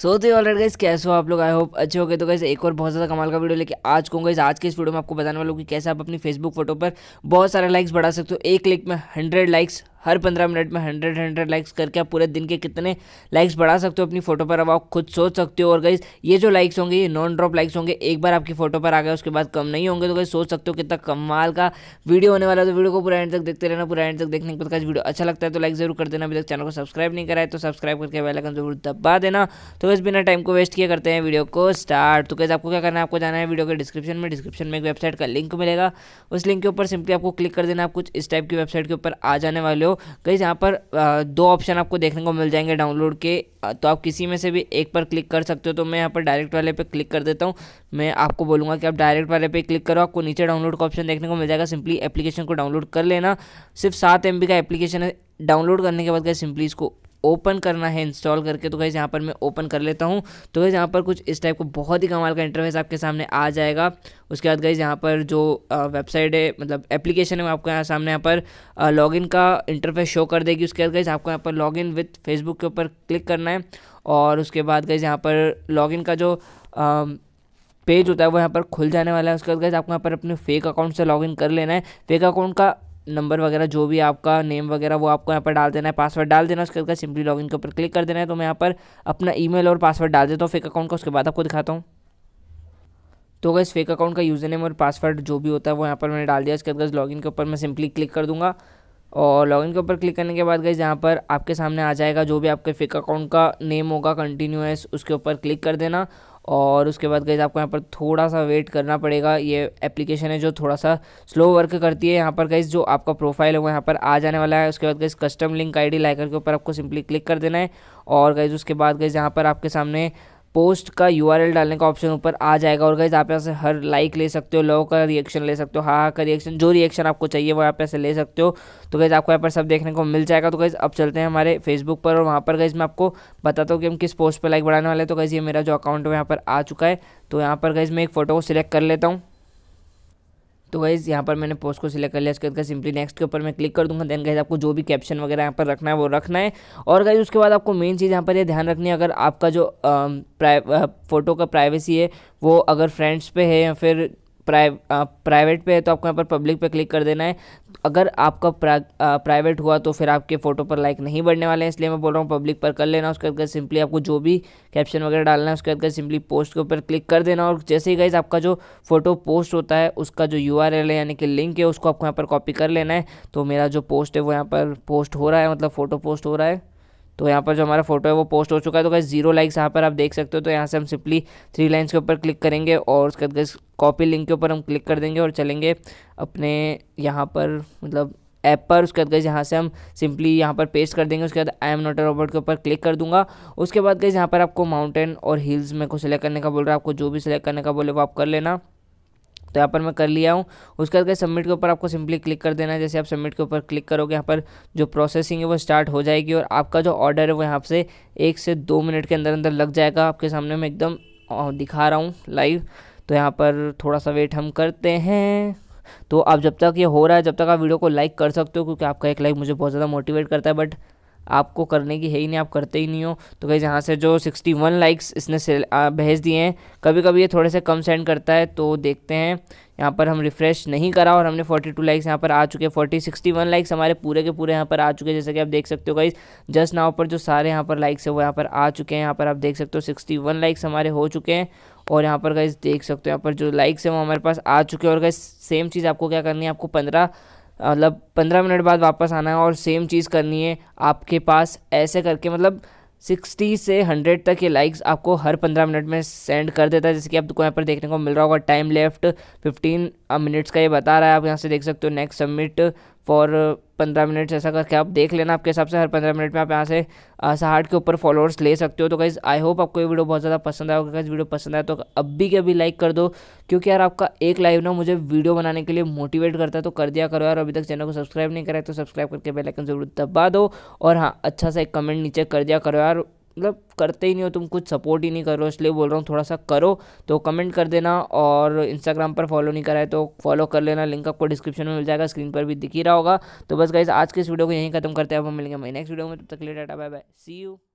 सो तो all guys कैसे हो आप लोग आई होप अच्छे हो गए तो गाइस एक और बहुत ज़्यादा कमाल का वीडियो लेके आज को गाइस आज के इस वीडियो में आपको बताने वाला हूँ कि कैसे आप अपनी फेसबुक फोटो पर बहुत सारे लाइक्स बढ़ा सकते हो एक क्लिक में हंड्रेड लाइक्स हर पंद्रह मिनट में हंड्रेड हंड्रेड लाइक्स करके आप पूरे दिन के कितने लाइक्स बढ़ा सकते हो अपनी फोटो पर अब आप खुद सोच सकते हो और गई ये जो लाइक्स होंगे ये नॉन ड्रॉप लाइक्स होंगे एक बार आपकी फोटो पर आ गए उसके बाद कम नहीं होंगे तो गई सोच सकते हो कितना कमाल का वीडियो होने वाला तो वीडियो को पूरा एंड तक देखते रहना पूरा एंड तक देखने के बाद वीडियो अच्छा लगता है तो लाइक जरूर कर देना अभी तक चैनल को सब्सक्राइब नहीं कराए तो सब्सक्राइब करके बेलाइकन जरूर दबा देना तो बस बिना टाइम को वेस्ट किया करते हैं वीडियो को स्टार्ट तो कैसे आपको क्या करना है आपको जाना है वीडियो के डिस्क्रिप्शन में डिस्क्रिप्शन में एक वेबसाइट का लिंक मिलेगा उस लिंक के ऊपर सिंपली आपको क्लिक कर देना आप कुछ इस टाइप की वेबसाइट के ऊपर आ जाने वाले हो हो गई यहाँ पर दो ऑप्शन आपको देखने को मिल जाएंगे डाउनलोड के तो आप किसी में से भी एक पर क्लिक कर सकते हो तो मैं यहाँ पर डायरेक्ट वाले पे क्लिक कर देता हूँ मैं आपको बोलूँगा कि आप डायरेक्ट वाले पे क्लिक करो आपको नीचे डाउनलोड का ऑप्शन देखने को मिल जाएगा सिंपली एप्लीकेशन को डाउनलोड कर लेना सिर्फ सात एम का एप्लीकेशन है डाउनलोड करने के बाद क्या सिंपली इसको ओपन करना है इंस्टॉल करके तो गाइज़ यहाँ पर मैं ओपन कर लेता हूँ तो गाइज़ यहाँ पर कुछ इस टाइप का बहुत ही कमाल का इंटरफेस आपके सामने आ जाएगा उसके बाद गाइज़ यहाँ पर जो वेबसाइट है मतलब एप्लीकेशन है आपको यहाँ सामने यहाँ पर लॉगिन का इंटरफेस शो कर देगी उसके बाद गई आपको यहाँ पर लॉगिन विथ फेसबुक के ऊपर क्लिक करना है और उसके बाद गाइज़ यहाँ पर लॉगिन का जो आ, पेज होता है वो यहाँ पर खुल जाने वाला है उसके बाद गैस आपको यहाँ पर अपने फेक अकाउंट से लॉगिन कर लेना है फेक अकाउंट का नंबर वगैरह जो भी आपका नेम वगैरह वो आपको यहाँ पर डाल देना है पासवर्ड डाल देना उसके बाद सिंपली लॉगिन के ऊपर क्लिक कर देना है तो मैं यहाँ पर अपना ईमेल और पासवर्ड डाल देता हूँ फेक अकाउंट का उसके बाद आपको दिखाता हूँ तो गैस फेक अकाउंट का यूज़र नेम और पासवर्ड जो भी होता है वो यहाँ पर मैंने डाल दिया इसके बाद लॉगिन के ऊपर मैं सिंपली क्लिक कर दूँगा और लॉगिन के ऊपर क्लिक करने के बाद गई यहाँ पर आपके सामने आ जाएगा जो भी आपके फेक अकाउंट का नेम होगा कंटिन्यूस उसके ऊपर क्लिक कर देना और उसके बाद गई आपको यहाँ पर थोड़ा सा वेट करना पड़ेगा ये एप्लीकेशन है जो थोड़ा सा स्लो वर्क करती है यहाँ पर गई जो आपका प्रोफाइल है वो यहाँ पर आ जाने वाला है उसके बाद गई कस्टम लिंक आई डी के ऊपर आपको सिंपली क्लिक कर देना है और गई उसके बाद गई यहाँ पर आपके सामने पोस्ट का यू डालने का ऑप्शन ऊपर आ जाएगा और गाइज आप यहाँ से हर लाइक ले सकते हो लव का रिएक्शन ले सकते हो हाँ, हाँ का रिएक्शन जो रिएक्शन आपको चाहिए वो आप यहाँ से ले सकते हो तो गाइज आपको यहाँ पर सब देखने को मिल जाएगा तो गाइज अब चलते हैं हमारे फेसबुक पर और वहाँ पर गाइज मैं आपको बताता हूँ कि हम किस पोस्ट पर लाइक बढ़ाने वाले तो गाइज ये मेरा जो अकाउंट है यहाँ पर आ चुका है तो यहाँ पर गाइज मैं एक फ़ोटो को सिलेक्ट कर लेता हूँ तो गाइज़ यहाँ पर मैंने पोस्ट को सिलेक्ट कर लिया उसके बाद सिंपली नेक्स्ट के ऊपर मैं क्लिक कर दूँगा देन गाइज आपको जो भी कैप्शन वगैरह यहाँ पर रखना है वो रखना है और गाइज उसके बाद आपको मेन चीज़ यहाँ पर ये ध्यान रखनी है अगर आपका जो फ़ोटो का प्राइवेसी है वो अगर फ्रेंड्स पे है या फिर प्राइ प्राइवेट पे है तो आपको यहाँ पर पब्लिक पे क्लिक कर देना है अगर आपका प्रा, प्राइवेट हुआ तो फिर आपके फ़ोटो पर लाइक नहीं बढ़ने वाले हैं इसलिए मैं बोल रहा हूँ पब्लिक पर कर लेना उसके बाद सिंपली आपको जो भी कैप्शन वगैरह डालना है उसके बाद सिंपली पोस्ट के ऊपर क्लिक कर देना और जैसे ही गाइज आपका जो फ़ोटो पोस्ट होता है उसका जो यू है यानी कि लिंक है उसको आपको यहाँ पर कॉपी कर लेना है तो मेरा जो पोस्ट है वो यहाँ पर पोस्ट हो रहा है मतलब फ़ोटो पोस्ट हो रहा है तो यहाँ पर जो हमारा फोटो है वो पोस्ट हो चुका है तो गाइज जीरो लाइक्स यहाँ पर आप देख सकते हो तो यहाँ से हम सिंपली थ्री लाइन्स के ऊपर क्लिक करेंगे और उसके बाद कॉपी लिंक के ऊपर हम क्लिक कर देंगे और चलेंगे अपने यहाँ पर मतलब ऐप पर उसके बाद गई यहाँ से हम सिंपली यहाँ पर पेस्ट कर देंगे उसके बाद I am not a robot के ऊपर क्लिक कर दूंगा उसके बाद गई यहाँ पर आपको माउंटेन और हिल्स में को सिलेक्ट करने का बोल रहा है आपको जो भी सिलेक्ट करने का बोले वो आप कर लेना तो यहाँ पर मैं कर लिया हूँ उसके बाद सबमिट के ऊपर आपको सिंपली क्लिक कर देना है जैसे आप सबमिट के ऊपर क्लिक करोगे यहाँ पर जो प्रोसेसिंग है वो स्टार्ट हो जाएगी और आपका जो ऑर्डर है वो यहाँ से एक से दो मिनट के अंदर अंदर लग जाएगा आपके सामने मैं एकदम दिखा रहा हूँ लाइव तो यहाँ पर थोड़ा सा वेट हम करते हैं तो आप जब तक ये हो रहा है जब तक आप वीडियो को लाइक कर सकते हो क्योंकि आपका एक लाइक मुझे बहुत ज़्यादा मोटिवेट करता है बट आपको करने की है ही नहीं आप करते ही नहीं हो तो कहीं यहाँ से जो 61 लाइक्स इसने भेज दिए हैं कभी कभी ये थोड़े से कम सेंड करता है तो देखते हैं यहाँ पर हम रिफ़्रेश नहीं करा और हमने 42 लाइक्स यहाँ पर आ चुके हैं फोर्टी सिक्सटी वन लाइक्स हमारे पूरे के पूरे यहाँ पर आ चुके हैं जैसे कि आप देख सकते हो कहीं जस्ट नाव पर जो सारे यहाँ पर लाइक्स है वो यहाँ पर आ चुके हैं यहाँ पर आप देख सकते हो सिक्सटी वन लाइक्स हमारे हो चुके हैं और यहाँ पर कहीं देख सकते हो यहाँ पर जो लाइक्स हैं वो हमारे पास आ चुके हैं और कहीं सेम चीज़ आपको क्या करनी है आपको पंद्रह मतलब पंद्रह मिनट बाद वापस आना है और सेम चीज़ करनी है आपके पास ऐसे करके मतलब सिक्सटी से हंड्रेड तक ये लाइक्स आपको हर पंद्रह मिनट में सेंड कर देता है जैसे कि आपको तो यहाँ पर देखने को मिल रहा होगा टाइम लेफ्ट फिफ्टीन अब मिनट्स का ये बता रहा है आप यहाँ से देख सकते हो नेक्स्ट सबमिट फॉर पंद्रह मिनट्स ऐसा करके आप देख लेना आपके हिसाब से हर पंद्रह मिनट में आप यहाँ से सहाट के ऊपर फॉलोअर्स ले सकते हो तो गाइज़ आई होप आपको ये वीडियो बहुत ज़्यादा पसंद आया होगा वीडियो पसंद आया तो अभी भी के अभी लाइक कर दो क्योंकि यार आपका एक लाइव ना मुझे वीडियो बनाने के लिए मोटिवेट करता है तो कर दिया करो यार अभी तक चैनल को सब्सक्राइब नहीं करा तो सब्सक्राइब करके बेलाइकन जरूर दबा दो और हाँ अच्छा सा एक कमेंट नीचे कर दिया करो यार मतलब करते ही नहीं हो तुम कुछ सपोर्ट ही नहीं कर रहे हो इसलिए बोल रहा हूँ थोड़ा सा करो तो कमेंट कर देना और इंस्टाग्राम पर फॉलो नहीं कराए तो फॉलो कर लेना लिंक आपको डिस्क्रिप्शन में मिल जाएगा स्क्रीन पर भी दिख ही रहा होगा तो बस गाइज आज के इस वीडियो को यहीं खत्म करते हैं अब हम मिलेंगे मई नेक्स्ट वीडियो में तब तक ले डाटा बाय बाय सी यू